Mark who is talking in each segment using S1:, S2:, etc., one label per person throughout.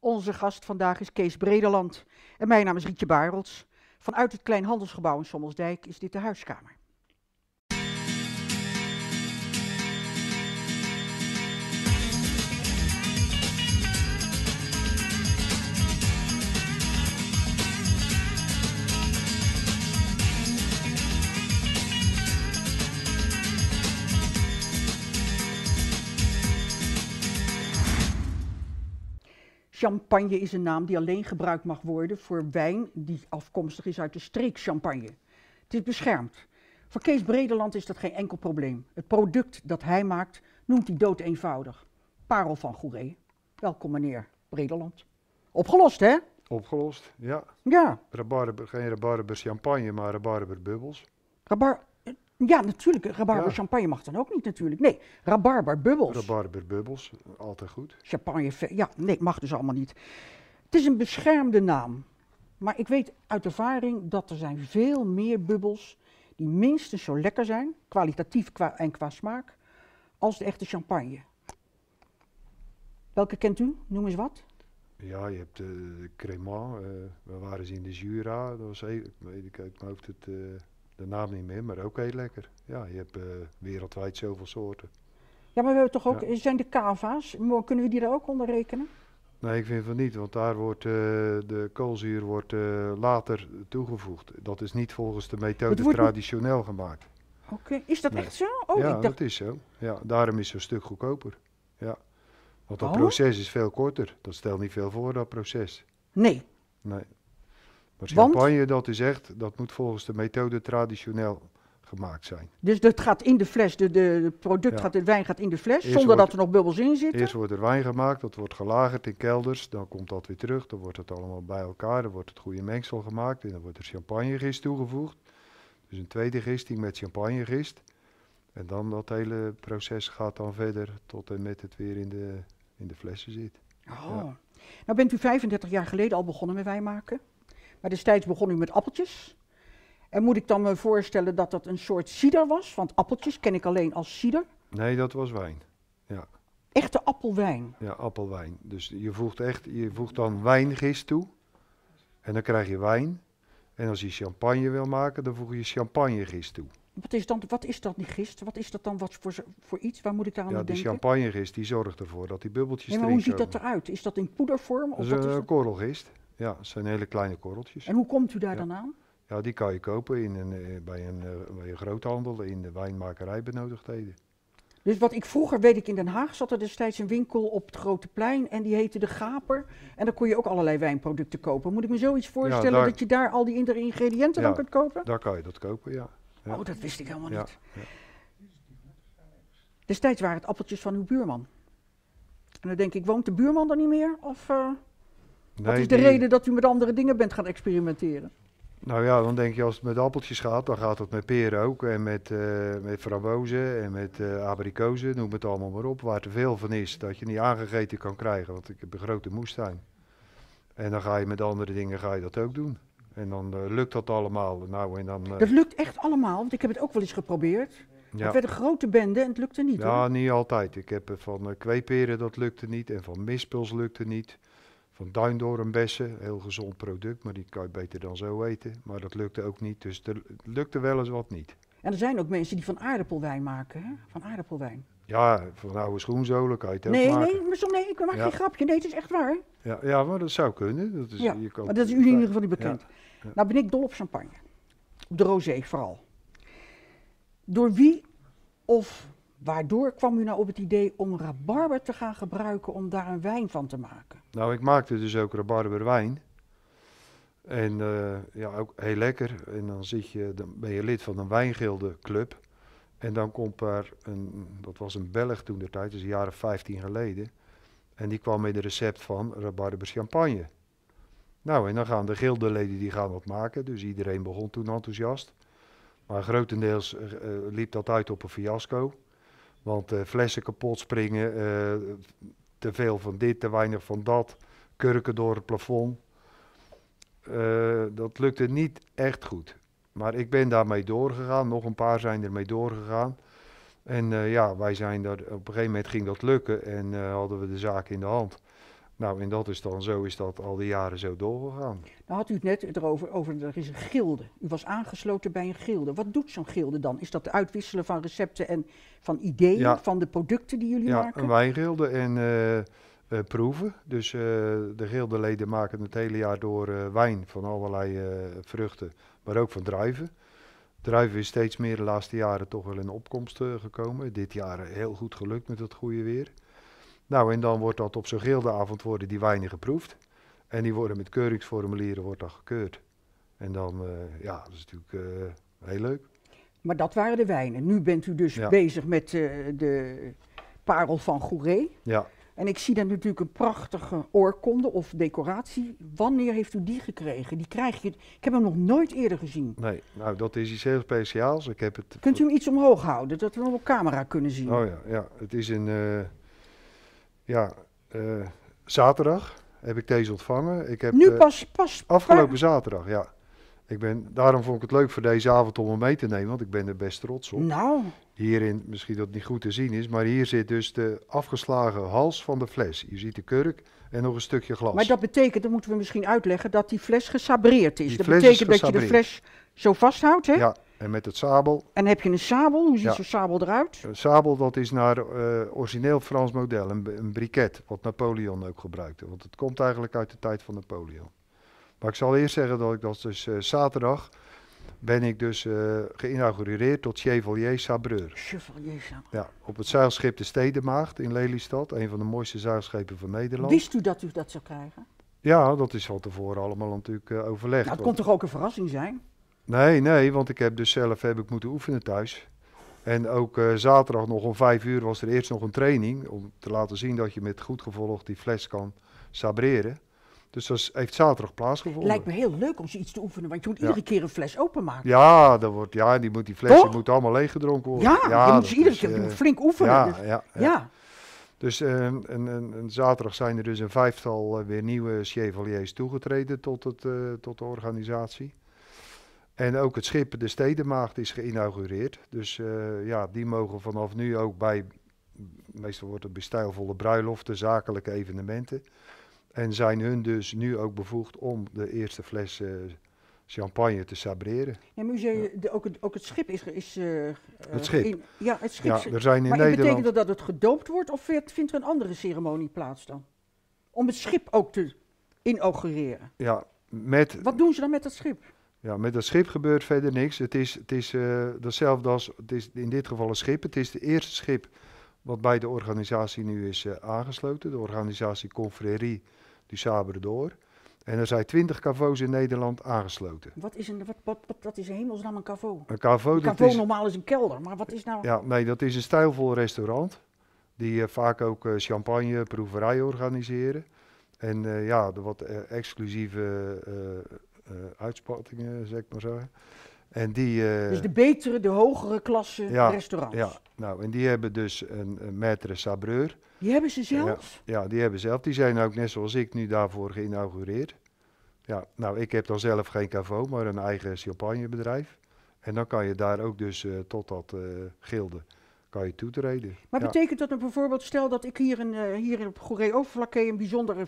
S1: Onze gast vandaag is Kees Brederland en mijn naam is Rietje Barels. Vanuit het Kleinhandelsgebouw in Sommelsdijk is dit de huiskamer. Champagne is een naam die alleen gebruikt mag worden voor wijn die afkomstig is uit de streek champagne. Het is beschermd. Voor Kees Bredeland is dat geen enkel probleem. Het product dat hij maakt noemt hij dood eenvoudig. Parel van Goeree. Welkom meneer Bredeland. Opgelost hè?
S2: Opgelost, ja. Ja. Rabarber, geen rabarber champagne, maar rabarberbubbels.
S1: Rabar ja, natuurlijk. Rabarber champagne mag dan ook niet natuurlijk. Nee, Rabarber
S2: Rabarberbubbels, altijd goed. Champagne,
S1: ja, nee, mag dus allemaal niet. Het is een beschermde naam. Maar ik weet uit ervaring dat er zijn veel meer bubbels die minstens zo lekker zijn, kwalitatief qua en qua smaak, als de echte champagne. Welke kent u? Noem eens wat.
S2: Ja, je hebt de, eh, de Cremant. Eh, we waren ze in de Jura. Dat was, ik weet uit mijn hoofd, het... Eh, de naam niet meer, maar ook heel lekker. Ja, je hebt eh, wereldwijd zoveel soorten.
S1: Ja, maar we hebben toch ook, ja. zijn de kava's, kunnen we die er ook onder rekenen?
S2: Nee, ik vind van niet, want daar wordt eh, de koolzuur wordt, eh, later toegevoegd. Dat is niet volgens de methode traditioneel gemaakt.
S1: Oké, is dat echt zo? Oh, ja, ik dacht... dat
S2: is zo. Ja, daarom is het een stuk goedkoper. Ja. Want dat oh. proces is veel korter. Dat stelt niet veel voor, dat proces. Nee. Nee, maar champagne, dat is echt, dat moet volgens de methode traditioneel gemaakt zijn.
S1: Dus dat gaat in de fles, de, product gaat, de wijn gaat in de fles, eerst zonder wordt, dat er nog bubbels in zitten?
S2: Eerst wordt er wijn gemaakt, dat wordt gelagerd in kelders, dan komt dat weer terug, dan wordt het allemaal bij elkaar, dan wordt het goede mengsel gemaakt en dan wordt er champagnegist toegevoegd. Dus een tweede gisting met champagnegist. En dan dat hele proces gaat dan verder tot en met het weer in de, in de flessen zit. Oh. Ja.
S1: Nou bent u 35 jaar geleden al begonnen met wijn maken? Maar destijds begon u met appeltjes. En moet ik dan me voorstellen dat dat een soort cider was? Want appeltjes ken ik alleen als cider.
S2: Nee, dat was wijn. Ja.
S1: Echte appelwijn.
S2: Ja, appelwijn. Dus je voegt, echt, je voegt dan wijngist toe. En dan krijg je wijn. En als je champagne wil maken, dan voeg je champagnegist toe.
S1: Wat is, dan, wat is dat, die gist? Wat is dat dan wat voor, voor iets? Waar moet ik aan denken? Ja, die
S2: champagnegist die zorgt ervoor dat die bubbeltjes nee, maar hoe ziet dat
S1: eruit? Is dat in poedervorm? Of dat is een, is een eh,
S2: korrelgist. Ja, het zijn hele kleine korreltjes. En
S1: hoe komt u daar dan aan?
S2: Ja, die kan je kopen in een, eh, bij, een, eh, bij een groothandel in de wijnmakerijbenodigdheden.
S1: Dus wat ik vroeger, weet ik in Den Haag, zat er destijds een winkel op het Grote Plein en die heette De Gaper. En daar kon je ook allerlei wijnproducten kopen. Moet ik me zoiets voorstellen dat je daar al die ingrediënten ja, dan kunt kopen?
S2: daar kan je dat kopen, ja. Oh, dat wist ik helemaal niet.
S1: Destijds waren het appeltjes van uw buurman. En dan denk ik, woont de buurman er niet meer? Of, eh?
S2: Wat is de reden
S1: dat u met andere dingen bent gaan experimenteren?
S2: Nou ja, dan denk je als het met appeltjes gaat, dan gaat het met peren ook. En met, uh, met frambozen en met uh, abrikozen, noem het allemaal maar op. Waar te veel van is, dat je niet aangegeten kan krijgen. Want ik heb een grote moestuin. En dan ga je met andere dingen ga je dat ook doen. En dan eh, lukt dat allemaal. Nou, en dan, dat lukt
S1: echt allemaal, want ik heb het ook wel eens geprobeerd. Ja. Het werd grote bende en het lukte niet. Ja,
S2: niet altijd. Ik heb van kweeperen, dat lukte niet. En van mispels lukte niet van duindoornbessen. Heel gezond product, maar die kan je beter dan zo eten. Maar dat lukte ook niet, dus het lukte wel eens wat niet.
S1: En er zijn ook mensen die van aardappelwijn maken, hè? Van aardappelwijn.
S2: Ja, van oude schoenzolen kan je het ook nee, maken. Nee,
S1: maar soms nee, ik maak geen grapje. Nee, het is echt waar.
S2: Ja, ja maar dat zou kunnen. Dat is, ja, je kan maar dat is u in ieder geval niet bekend.
S1: Nou ben ik dol op champagne. Op de rosé vooral. Door wie of waardoor kwam u nou op het idee om rabarber te gaan gebruiken om daar een wijn van
S2: te maken? Nou, ik maakte dus ook rabarberwijn. En eh, ja, ook heel lekker. En dan, zit je, dan ben je lid van een wijngildenclub. En dan komt er een, dat was een Belg toen de tijd, dus jaren 15 geleden. En die kwam met een recept van rabarber champagne. Nou, en dan gaan de gildeleden die gaan wat maken. Dus iedereen begon toen enthousiast. Maar grotendeels eh, eh, liep dat uit op een fiasco. Want flessen kapot springen, te veel van dit, te weinig van dat, kurken door het plafond. Eh, dat lukte niet echt goed. Maar ik ben daarmee doorgegaan, nog een paar zijn ermee doorgegaan. En eh, ja, wij zijn daar, op een gegeven moment ging dat lukken en eh, hadden we de zaak in de hand. Nou, en dat is dan zo, is dat al die jaren zo doorgegaan.
S1: Nou had u het net erover, over, er is een gilde. U was aangesloten bij een gilde. Wat doet zo'n gilde dan? Is dat het uitwisselen van recepten en
S2: van ideeën, van de producten die jullie maken? Ja, een wijngilde en eh, eh, proeven. Dus uh, de gildeleden maken het hele jaar door wijn van allerlei vruchten, maar ook van druiven. Druiven is steeds meer de laatste jaren toch wel in opkomst gekomen. Dit jaar heel goed gelukt met het goede weer. Nou, en dan wordt dat op zo'n gildeavond worden die wijnen geproefd. En die worden met keuringsformulieren wordt dan gekeurd. En dan, eh, ja, dat is natuurlijk eh, heel leuk.
S1: Maar dat waren de wijnen. Nu bent u dus bezig met eh, de parel van Goeree. Ja. En ik zie daar natuurlijk een prachtige oorkonde of decoratie. Wanneer heeft u die gekregen? Die krijg je. Ik heb hem nog
S2: nooit eerder gezien. Nee, nou dat is iets heel speciaals. Ik heb het... Kunt u hem iets omhoog houden, dat we hem op camera kunnen zien? Oh ja, ja. het is een ja, eh, zaterdag heb ik deze ontvangen. Ik heb, nu eh, pas,
S1: pas. Afgelopen
S2: zaterdag, ja. Ik ben, daarom vond ik het leuk voor deze avond om hem mee te nemen, want ik ben er best trots op. Nou. Hierin, misschien dat het niet goed te zien is, maar hier zit dus de afgeslagen hals van de fles. Je ziet de kurk en nog een stukje glas. Maar
S1: dat betekent, dat moeten we misschien uitleggen, dat die fles gesabreerd is. dat betekent dat je de fles zo vasthoudt, hè?
S2: Ja, en met het sabel. En heb je een sabel?
S1: Hoe ziet ja. zo'n sabel eruit?
S2: Een sabel dat is naar eh, origineel Frans model, een, een briket, wat Napoleon ook gebruikte. Want het komt eigenlijk uit de tijd van Napoleon. Maar ik zal eerst zeggen dat ik dat dus eh, zaterdag ben ik dus uh, geïnaugureerd tot Chevalier Sabreur. Chevalier Sabreur. Ja, op het zeilschip de Stedenmaagd in Lelystad, een van de mooiste zeilschepen van Nederland. Wist
S1: u dat u dat zou krijgen?
S2: Ja, dat is van tevoren allemaal natuurlijk overlegd. Nou, het kon toch
S1: ook een verrassing zijn?
S2: Nee, nee, want ik heb dus zelf heb ik moeten oefenen thuis. En ook eh, zaterdag nog om vijf uur was er eerst nog een training. Om te laten zien dat je met goed gevolg die fles kan sabreren. Dus dat heeft zaterdag plaatsgevonden. Lijkt
S1: me heel leuk om iets te oefenen, want je moet iedere keer een fles openmaken.
S2: Ja, dat wordt, ja die, moet, die fles moet allemaal leeggedronken worden. Ja, ja je moet iedere keer eh, flink oefenen. Ja, dus, ja, ja. dus ehm, en, en, en, zaterdag zijn er dus een vijftal eh, weer nieuwe chevaliers toegetreden tot, het, tot de organisatie. En ook het schip De Stedenmaagd is geïnaugureerd. Dus eh, ja, die mogen vanaf nu ook bij, meestal wordt het bij stijlvolle bruiloften, zakelijke evenementen. En zijn hun dus nu ook bevoegd om de eerste fles eh, champagne te sabreren.
S1: Ja, maar ook, het, ook, het, schip is... is eh, het schip. ja, het schip. Ja, er zijn in maar betekent dat dat het gedoopt wordt of vindt er een andere ceremonie plaats dan? Om het schip ook te inaugureren.
S2: Ja, met... Wat doen ze dan met dat schip? Ja, met dat schip gebeurt verder niks. Het is, het is uh, eh, hetzelfde als, het is in dit geval een schip. Het is het eerste schip wat bij de organisatie nu is eh, aangesloten. De organisatie Confrérie du Sabre door. En er zijn twintig cavo's in Nederland aangesloten.
S1: Wat is een, wat, wat, wat een is hemelsnaam een cavo? Een
S2: cavo, een cavo normaal
S1: is een kelder, maar wat is nou... Ja,
S2: nee, dat is een stijlvol restaurant. Die eh, vaak ook champagne, proeverij organiseren. En ja, de wat exclusieve eh, uitspattingen, zeg maar zo. En die, eh, dus de
S1: betere, de hogere klasse restaurants. Ja,
S2: nou, en die hebben dus een, een maître sabreur.
S1: Die hebben ze zelf?
S2: Ja, die hebben zelf. Die zijn ook net zoals ik nu daarvoor geïnaugureerd. Ja, nou, ik heb dan zelf geen caveau, maar een eigen champagnebedrijf. En dan kan je daar ook dus eh, tot dat uh, gilde kan je toetreden. Maar betekent
S1: dat dan bijvoorbeeld, stel dat ik hier, een, uh, hier op Goeree Overflakke een bijzondere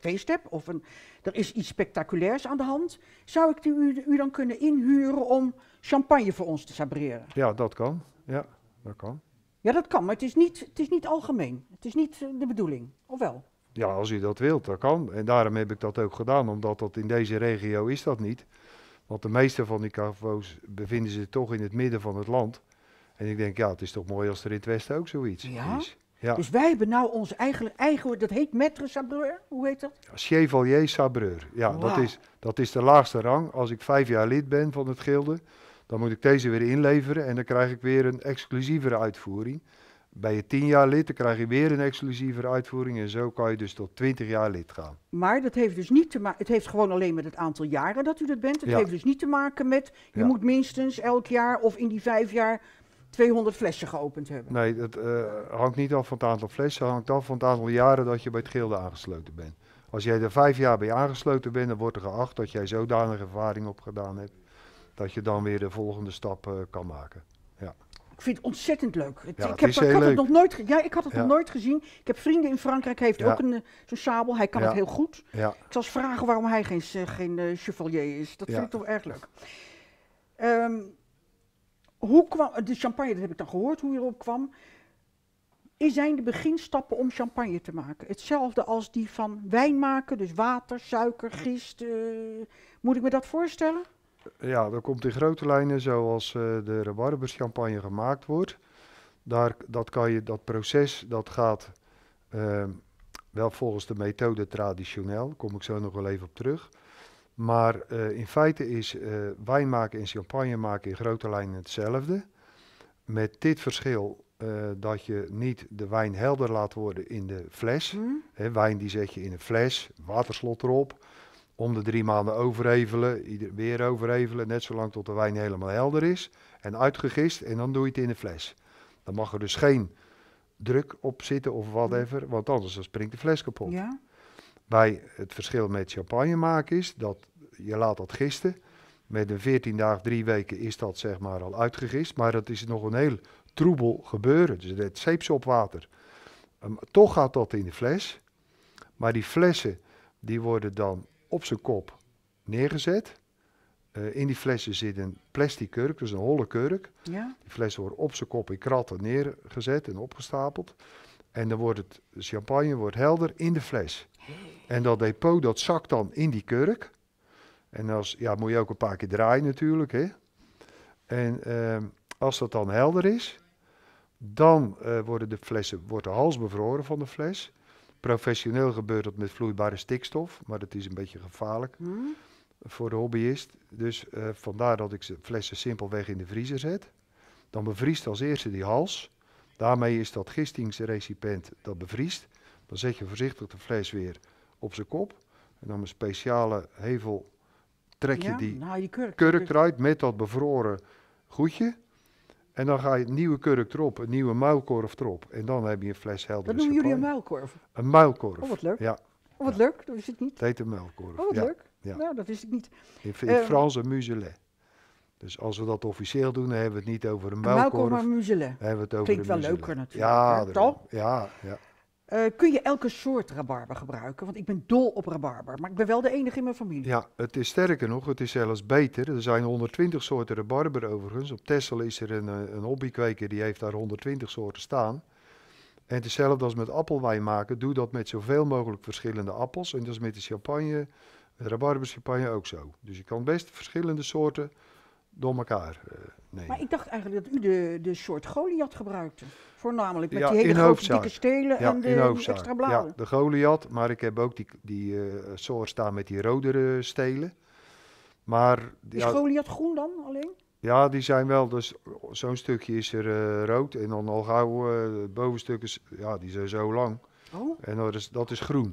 S1: feest heb, of een, er is iets spectaculairs aan de hand, zou ik die, u, u, dan kunnen inhuren om champagne voor ons te sabreren?
S2: Ja, dat kan. Ja, dat kan.
S1: Ja, dat kan, maar het is niet, het is niet algemeen. Het is niet eh, de bedoeling, of wel?
S2: Ja, als u dat wilt, dat kan. En daarom heb ik dat ook gedaan, omdat dat in deze regio is dat niet. Want de meeste van die cafés bevinden zich toch in het midden van het land. En ik denk, ja, het is toch mooi als er in het Westen ook zoiets is. Ja. Dus
S1: wij hebben nou ons eigen, eigen dat heet maître sabreur, hoe heet dat?
S2: Chevalier sabreur, ja, dat, is, dat is de laagste rang. Als ik vijf jaar lid ben van het gilde, dan moet ik deze weer inleveren en dan krijg ik weer een exclusievere uitvoering. Bij je tien jaar lid, dan krijg je weer een exclusievere uitvoering en zo kan je dus tot twintig jaar lid gaan.
S1: Maar dat heeft dus niet te maken, het heeft gewoon alleen met het aantal jaren dat u dat bent. Het heeft dus niet te maken met, je moet minstens elk jaar of in die vijf jaar 200 flessen geopend
S2: hebben. Nee, dat eh, hangt niet af van het aantal flessen, hangt af van het aantal jaren dat je bij het gilde aangesloten bent. Als jij er vijf jaar bij aangesloten bent, dan wordt er geacht dat jij zodanig ervaring opgedaan hebt, dat je dan weer de volgende stap eh, kan maken. Ja.
S1: Ik vind het ontzettend leuk. ik, heb, het had het nog nooit, ja, ik had het nog nooit gezien. Ik heb vrienden in Frankrijk, hij heeft ook een eh, zo'n sabel. Hij kan het heel goed. Ik zal eens vragen waarom hij geen, geen chevalier is. Dat vind ik toch erg leuk. Um, hoe kwam, de champagne, dat heb ik dan gehoord, hoe je erop kwam. Zijn de beginstappen om champagne te maken? Hetzelfde als die van wijn maken, dus water, suiker, gist. Eh, moet ik me dat voorstellen?
S2: Ja, dat komt in grote lijnen zoals eh, de rabarber champagne gemaakt wordt. Daar, dat, kan je, dat proces dat gaat eh, wel volgens de methode traditioneel, daar kom ik zo nog wel even op terug. Maar eh, in feite is eh, wijn maken en champagne maken in grote lijnen hetzelfde. Met dit verschil eh, dat je niet de wijn helder laat worden in de fles. Mhm. wijn die zet je in een fles, waterslot erop. Om de drie maanden overhevelen, weer overhevelen, net zolang tot de wijn helemaal helder is. En uitgegist en dan doe je het in de fles. Dan mag er dus geen druk op zitten of whatever, want anders dan springt de fles kapot. Ja. Bij het verschil met champagne maken is dat je laat dat gisten. Met een 14 dagen, drie weken is dat zeg maar al uitgegist. Maar dat is nog een heel troebel gebeuren. Dus het zeepsopwater. op water. Ehm, toch gaat dat in de fles. Maar die flessen die worden dan op zijn kop neergezet. Eh, in die flessen zit een plastic kurk, dus een holle kurk. Ja. Die flessen worden op zijn kop in kratten neergezet en opgestapeld. En dan wordt het champagne wordt helder in de fles. En dat depot dat zakt dan in die kurk. En als, ja, moet je ook een paar keer draaien natuurlijk. Hè? En ehm, als dat dan helder is, dan eh, worden de flessen, wordt de hals bevroren van de fles. Professioneel gebeurt dat met vloeibare stikstof, maar dat is een beetje gevaarlijk hmm. voor de hobbyist. Dus eh, vandaar dat ik de flessen simpelweg in de vriezer zet. Dan bevriest als eerste die hals. Daarmee is dat gistingsrecipient dat bevriest. Dan zet je voorzichtig de fles weer op zijn kop. En dan een speciale hevel trek je die, nou, kurk, eruit met dat bevroren goedje. En dan ga je een nieuwe kurk erop, een nieuwe muilkorf erop. En dan heb je een fles helder. Wat noemen jullie
S1: een muilkorf?
S2: Een muilkorf. Oh, wat leuk. Ja.
S1: Oh, wat leuk, dat wist ik niet.
S2: heet een muilkorf. Oh, wat leuk. Ja.
S1: Nou, dat wist ik niet.
S2: In, in uh, Frans een muzelet. Dus als we dat officieel doen, dan hebben we het niet over een muilkorf. Een muilkorf, maar muzelet. Klinkt wel leuker natuurlijk. Ja, ja, ja.
S1: Eh, kun je elke soort rabarber gebruiken? Want ik ben dol op rabarber, maar ik ben wel de enige in mijn familie. Ja,
S2: het is sterker nog, het is zelfs beter. Er zijn 120 soorten rabarber overigens. Op Tessel is er een, eh, een hobbykweker, die heeft daar 120 soorten staan. En hetzelfde als met appelwijn maken, doe dat met zoveel mogelijk verschillende appels. En dat is met de champagne, met champagne ook zo. Dus je kan best verschillende soorten door elkaar
S1: uh, Maar ik dacht eigenlijk dat u de, de soort Goliath gebruikte. Voornamelijk met die hele grote dikke stelen en de, extra blauwe. Ja,
S2: de Goliath, maar ik heb ook die, die eh, soort staan met die rodere stelen. Maar, is Goliath
S1: groen dan alleen?
S2: Ja, die zijn wel. Dus zo'n stukje is er eh, rood. En dan al gauw uh, bovenstukken, ja, die zijn zo lang. Oh. En dat is, dat is groen. Maar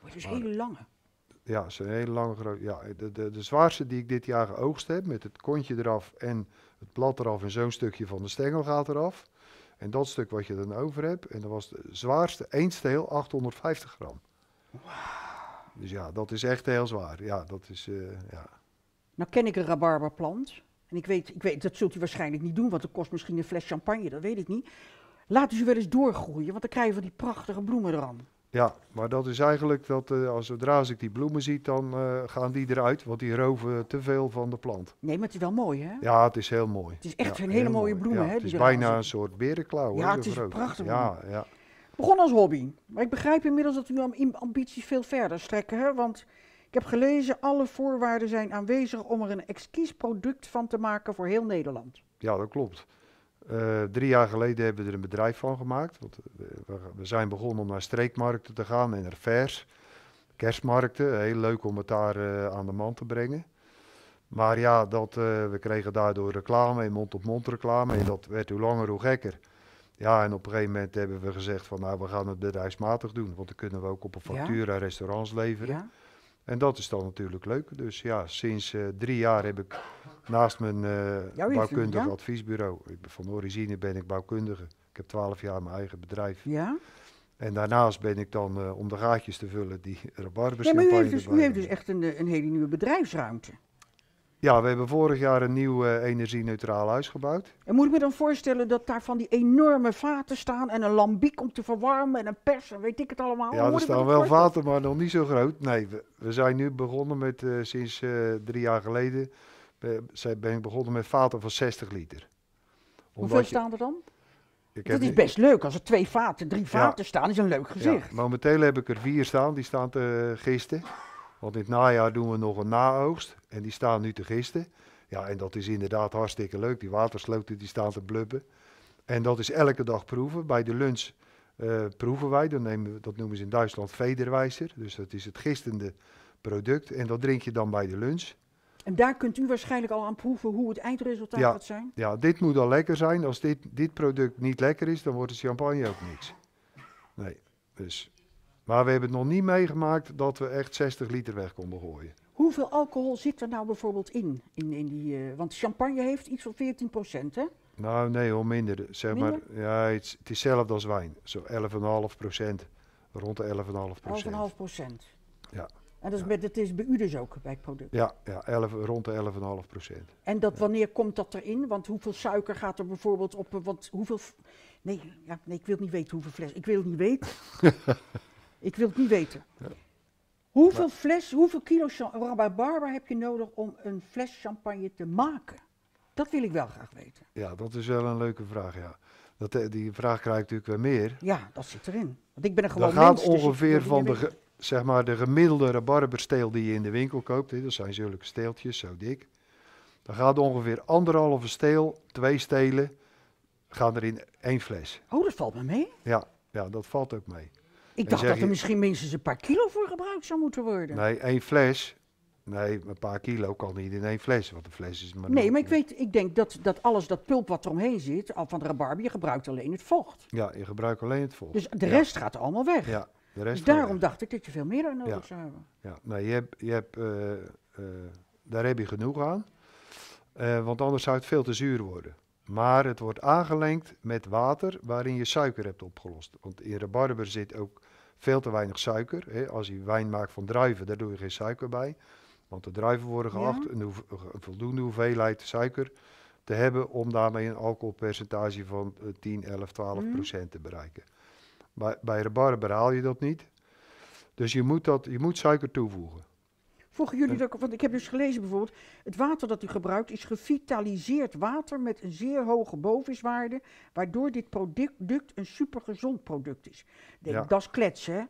S1: oh, het is maar, hele lange.
S2: Ja, het is een hele lange grote. Ja, de, de, de zwaarste die ik dit jaar geoogst heb, met het kontje eraf en het plat eraf en zo'n stukje van de stengel gaat eraf. En dat stuk wat je dan over hebt, en dat was de zwaarste steel 850 gram. Wow. Dus ja, dat is echt heel zwaar. Ja, dat is, eh, ja.
S1: Nou ken ik een rabarberplant. En ik weet, ik weet, dat zult u waarschijnlijk niet doen, want het kost misschien een fles champagne, dat weet ik niet. Laten ze wel eens doorgroeien, want dan krijgen we die prachtige bloemen eraan.
S2: Ja, maar dat is eigenlijk dat eh, als zodra als ik die bloemen zie, dan eh, gaan die eruit, want die roven te veel van de plant.
S1: Nee, maar het is wel mooi, hè?
S2: Ja, het is heel mooi. Het is echt een hele mooie bloemen, hè? Het is bijna een soort berenklauw, Ja, het is prachtig. Ja, ja.
S1: Begon als hobby, maar ik begrijp inmiddels dat u nu ambities veel verder strekken, hè? Want ik heb gelezen, alle voorwaarden zijn aanwezig om er een exquis product van te maken voor heel Nederland.
S2: Ja, dat klopt. Eh, drie jaar geleden hebben we er een bedrijf van gemaakt. Want eh, we, zijn begonnen om naar streekmarkten te gaan en naar vers Kerstmarkten, heel leuk om het daar eh, aan de man te brengen. Maar ja, dat, we kregen daardoor reclame en mond-op-mond reclame. En dat werd hoe langer hoe gekker. Ja, en op een gegeven moment hebben we gezegd van nou, we gaan het bedrijfsmatig doen. Want dan kunnen we ook op een factuur aan restaurants leveren. Ja? En dat is dan natuurlijk leuk. Dus ja, sinds eh, drie jaar heb ik naast mijn eh, bouwkundig adviesbureau, van origine ben ik bouwkundige. Ik heb twaalf jaar mijn eigen bedrijf. Ja. En daarnaast ben ik dan, eh, om de gaatjes te vullen, die rabarberchampagne... Ja, maar u heeft, dus,
S1: dus echt een, een hele nieuwe bedrijfsruimte.
S2: Ja, we hebben vorig jaar een nieuw uh, energie-neutraal huis gebouwd.
S1: En moet ik me dan voorstellen dat daar van die enorme vaten staan en een lambiek om te verwarmen en een pers en weet ik het allemaal? Ja, er staan wel
S2: vaten, maar nog niet zo groot. Nee, we, zijn nu begonnen met, eh, sinds eh, drie jaar geleden, ben ik begonnen met vaten van 60 liter. Hoeveel staan er dan? dat is best
S1: leuk. Als er twee vaten, drie vaten
S2: staan, is een leuk gezicht. Ja, momenteel heb ik er vier staan, die staan te gisten. Want in het najaar doen we nog een naoogst. En die staan nu te gisten. Ja, en dat is inderdaad hartstikke leuk. Die watersloten die staan te blubben. En dat is elke dag proeven. Bij de lunch eh, proeven wij. Dan nemen we, dat noemen ze in Duitsland vederwijzer. Dus dat is het gistende product. En dat drink je dan bij de lunch.
S1: En daar kunt u waarschijnlijk al aan proeven hoe het eindresultaat gaat zijn?
S2: Ja, dit moet al lekker zijn. Als dit, dit product niet lekker is, dan wordt de champagne ook niks. Nee, dus... Maar we hebben het nog niet meegemaakt dat we echt 60 liter weg konden gooien.
S1: Hoeveel alcohol zit er nou bijvoorbeeld in? in, in die, eh, want champagne heeft iets van 14 procent, hè?
S2: Nou, nee, al minder. Zeg maar, ja, het, het, is hetzelfde als wijn. Zo 11,5 procent. Rond de 11,5 procent. 11,5 procent. Ja.
S1: En dat is, is bij u dus ook, bij het product?
S2: Ja, ja 11, rond de 11,5 procent.
S1: En dat, wanneer komt dat erin? Want hoeveel suiker gaat er bijvoorbeeld op? Eh, want hoeveel... Nee, ja, nee, ik wil niet weten hoeveel fles... Ik wil niet weten. Ik wil het niet weten. Hoeveel fles, hoeveel kilo rabarber heb je nodig om een fles champagne te maken? Dat wil ik wel graag weten.
S2: Ja, dat is wel een leuke vraag, ja. Dat, eh, die vraag krijgt natuurlijk weer meer.
S1: Ja, dat zit erin. Want ik ben een gewoon dat mens, gaat dus ongeveer van de,
S2: zeg maar, de gemiddelde rabarbersteel die je in de winkel koopt. dat zijn zulke steeltjes, zo dik. Dan gaat ongeveer anderhalve steel, twee stelen, gaan er in één fles.
S1: Oh, dat valt me mee?
S2: Ja, ja dat valt ook mee. Ik dacht dat er misschien
S1: minstens een paar kilo voor gebruikt zou moeten worden. Nee,
S2: één fles. Nee, een paar kilo kan niet in één fles, want de fles is maar... Nee, maar ik,
S1: weet, ik denk dat, dat alles, dat pulp wat eromheen zit, al van de rabarber, je gebruikt alleen het vocht.
S2: Ja, je gebruikt alleen het vocht. Dus de rest gaat allemaal weg. Ja, de rest Dus
S1: daarom dacht ik dat je veel meer aan nodig zou hebben.
S2: Ja, nee je hebt, je hebt, eh, eh, daar heb je genoeg aan, eh, want anders zou het veel te zuur worden. Maar het wordt aangelengd met water waarin je suiker hebt opgelost. Want in rabarber zit ook veel te weinig suiker. Hè. Als je wijn maakt van druiven, daar doe je geen suiker bij. Want de druiven worden geacht een, voldoende hoeveelheid suiker te hebben om daarmee een alcoholpercentage van 10, 11, 12 procent te bereiken. Bij, bij behaal je dat niet. Dus je moet, dat, je moet suiker toevoegen.
S1: Vroegen jullie dat? Want ik heb dus gelezen bijvoorbeeld, het water dat u gebruikt is gevitaliseerd water met een zeer hoge bovenwaarde, waardoor dit product een supergezond product is. Denk, Dat is kletsen, hè?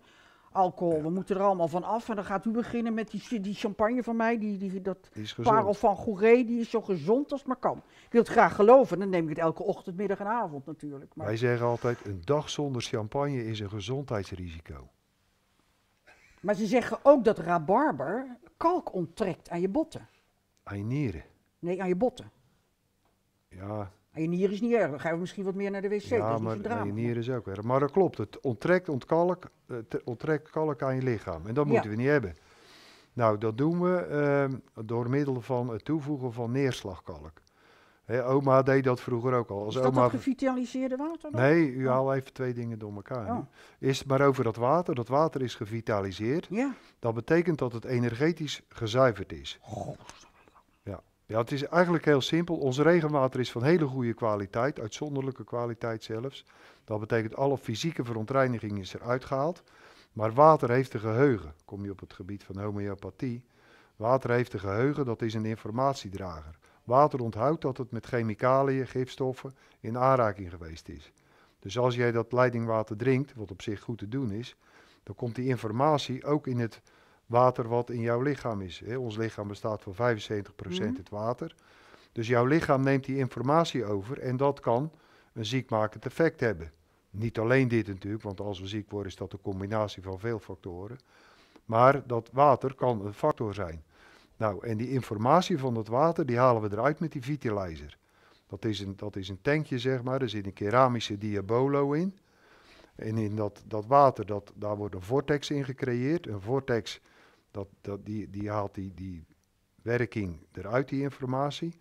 S1: Alcohol, we moeten er allemaal van af. En dan gaat u beginnen met die, die champagne van mij, die, die, dat die parel van Gouret, die is zo gezond als het maar kan. Ik wil het graag geloven, dan neem ik het elke ochtend, middag en avond natuurlijk. Maar Wij
S2: zeggen altijd, een dag zonder champagne is een gezondheidsrisico.
S1: Maar ze zeggen ook dat rabarber kalk onttrekt aan je botten.
S2: Aan je nieren?
S1: Nee, aan je botten. Ja. Aan je nieren is niet erg, dan gaan we misschien wat meer naar de wc. Ja, dat is maar aan je
S2: nieren is ook erg. Maar dat klopt, het onttrekt, ontkalk, het onttrekt kalk aan je lichaam. En dat moeten we niet hebben. Nou, dat doen we ehm, door middel van het toevoegen van neerslagkalk oma deed dat vroeger ook al. Als is dat oma...
S1: gevitaliseerde water? Dan? Nee, u oh. haalt
S2: even twee dingen door elkaar. Is oh. Eerst maar over dat water. Dat water is gevitaliseerd. Ja. Dat betekent dat het energetisch gezuiverd is. Ja. ja, het is eigenlijk heel simpel. Ons regenwater is van hele goede kwaliteit, uitzonderlijke kwaliteit zelfs. Dat betekent alle fysieke verontreiniging is eruit gehaald. Maar water heeft een geheugen. Kom je op het gebied van homeopathie. Water heeft een geheugen, dat is een informatiedrager. Water onthoudt dat het met chemicaliën, gifstoffen in aanraking geweest is. Dus als jij dat leidingwater drinkt, wat op zich goed te doen is, dan komt die informatie ook in het water wat in jouw lichaam is. ons lichaam bestaat voor 75% uit mhm. het water. Dus jouw lichaam neemt die informatie over en dat kan een ziekmakend effect hebben. Niet alleen dit natuurlijk, want als we ziek worden is dat een combinatie van veel factoren. Maar dat water kan een factor zijn. Nou, en die informatie van dat water, die halen we eruit met die vitalizer. Dat is een, dat is een tankje, zeg maar. Er zit een keramische diabolo in. En in dat, dat water, dat, daar wordt een vortex in gecreëerd. Een vortex, dat, dat, die, die haalt die, die werking eruit, die informatie.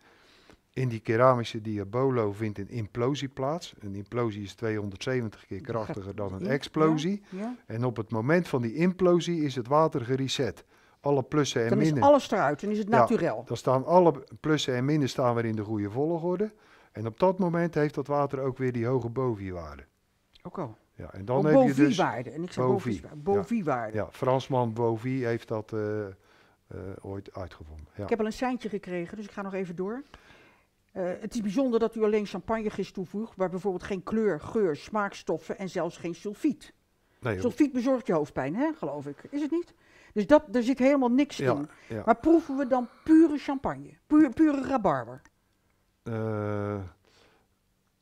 S2: In die keramische diabolo vindt een implosie plaats. Een implosie is 270 keer krachtiger dan een explosie. En op het moment van die implosie is het water gereset alle plussen en minnen. Dan is alles
S1: eruit en is het naturel. Ja,
S2: dan staan alle plussen en minnen staan weer in de goede volgorde. En op dat moment heeft dat water ook weer die hoge bovi-waarde. Ook al. Ja, en dan heb je dus... waarde En ik zeg bovi-waarde. ja. ja, Fransman Bovi heeft dat eh, eh, ooit uitgevonden. Ja. Ik heb
S1: al een seintje gekregen, dus ik ga nog even door. Eh, het is bijzonder dat u alleen champagnegist toevoegt, waar bijvoorbeeld geen kleur, geur, smaakstoffen en zelfs geen sulfiet. Nee, sulfiet bezorgt je hoofdpijn, hè, geloof ik. Is het niet? Dus dat, daar zit helemaal niks ja, in. Maar proeven we dan pure champagne? Pure, pure rabarber?
S2: Eh,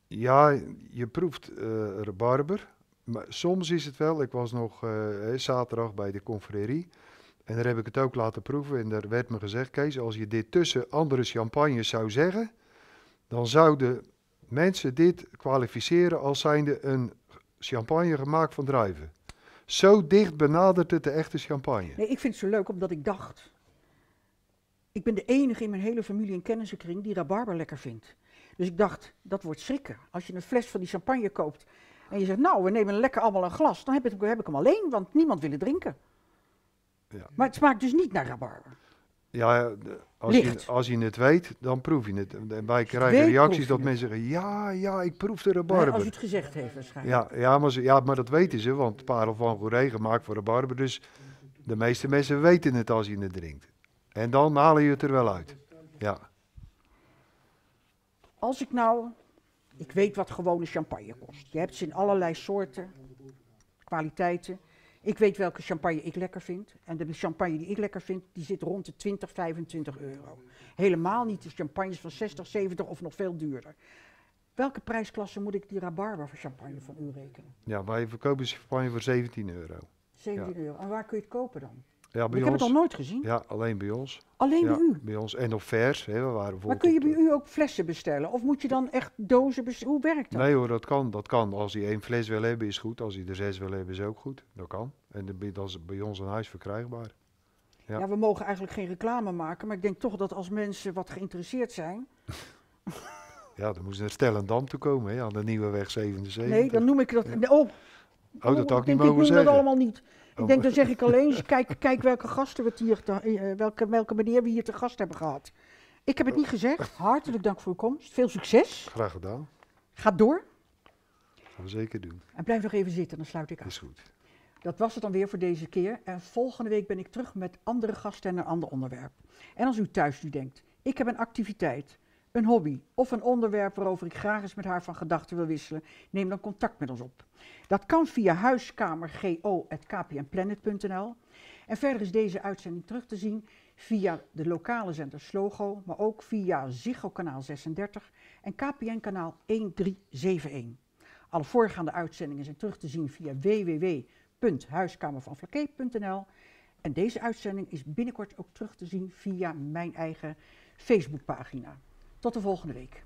S2: ja, je proeft uh, rabarber. Maar soms is het wel, ik was nog eh, zaterdag bij de confrérie. En daar heb ik het ook laten proeven. En daar werd me gezegd, Kees, als je dit tussen andere champagnes zou zeggen, dan zouden mensen dit kwalificeren als zijnde een champagne gemaakt van druiven. Zo dicht benadert het de echte champagne.
S1: Nee, ik vind het zo leuk omdat ik dacht. Ik ben de enige in mijn hele familie en kennissenkring die rabarber lekker vindt. Dus ik dacht, dat wordt schrikken. Als je een fles van die champagne koopt en je zegt, nou, we nemen lekker allemaal een glas. Dan heb ik, heb ik hem alleen, want niemand wil het drinken. Ja. Maar het smaakt dus niet naar rabarber.
S2: Ja, als je, als je, het weet, dan proef je het. En wij krijgen reacties dat mensen zeggen, ja, ja, ik proef de rabarber. Ja, als je het gezegd heeft waarschijnlijk. Ja, ja, maar, ze, ja maar dat weten ze, want parel van Goeree gemaakt voor rabarber. Dus de meeste mensen weten het als je het drinkt. En dan halen je het er wel uit. Ja.
S1: Als ik nou, ik weet wat gewone champagne kost. Je hebt ze in allerlei soorten, kwaliteiten. Ik weet welke champagne ik lekker vind. En de champagne die ik lekker vind, die zit rond de 20, 25 euro. Helemaal niet de champagnes van 60, 70 of nog veel duurder. Welke prijsklasse moet ik die rabarber voor champagne van u rekenen?
S2: Ja, wij verkopen champagne voor 17 euro.
S1: 17 euro. En waar kun je het kopen
S2: dan? Ja, bij ik ons. heb het al nooit gezien. Ja, alleen bij ons. Alleen bij u? Bij ons en op vers. Hè, we waren maar kun
S1: je bij u ook flessen bestellen? Of moet je dan echt dozen bestellen? Hoe werkt dat?
S2: Nee hoor, dat kan. Dat kan. Als hij één fles wil hebben is goed. Als hij er zes wil hebben is ook goed. Dat kan. En dat is bij ons een huis verkrijgbaar. Ja.
S1: ja. we mogen eigenlijk geen reclame maken, maar ik denk toch dat als mensen wat geïnteresseerd zijn.
S2: ja, dan moeten ze naar Stellendam toe komen, hè, aan de Nieuwe Weg 77. Nee,
S1: dan noem ik dat. Oh,
S2: Oh, dat oh, ik niet mogen ik zeggen. dat allemaal
S1: niet. Ik oh. denk, dan zeg ik alleen, kijk, kijk welke gasten we hier, eh, eh, welke, welke meneer we hier te gast hebben gehad. Ik heb het niet gezegd. Hartelijk dank voor uw komst. Veel succes. Graag gedaan. Ga door.
S2: gaan we zeker doen.
S1: En blijf nog even zitten, dan sluit ik af. Is goed. Dat was het dan weer voor deze keer. En volgende week ben ik terug met andere gasten en een ander onderwerp. En als u thuis nu denkt, ik heb een activiteit een hobby of een onderwerp waarover ik graag eens met haar van gedachten wil wisselen, neem dan contact met ons op. Dat kan via huiskamergo.kpnplanet.nl. En verder is deze uitzending terug te zien via de lokale zender Slogo, maar ook via Ziggo kanaal 36 en KPN kanaal 1371. Alle voorgaande uitzendingen zijn terug te zien via www.huiskamervanflaké.nl. En deze uitzending is binnenkort ook terug te zien via mijn eigen Facebookpagina. Tot de volgende week.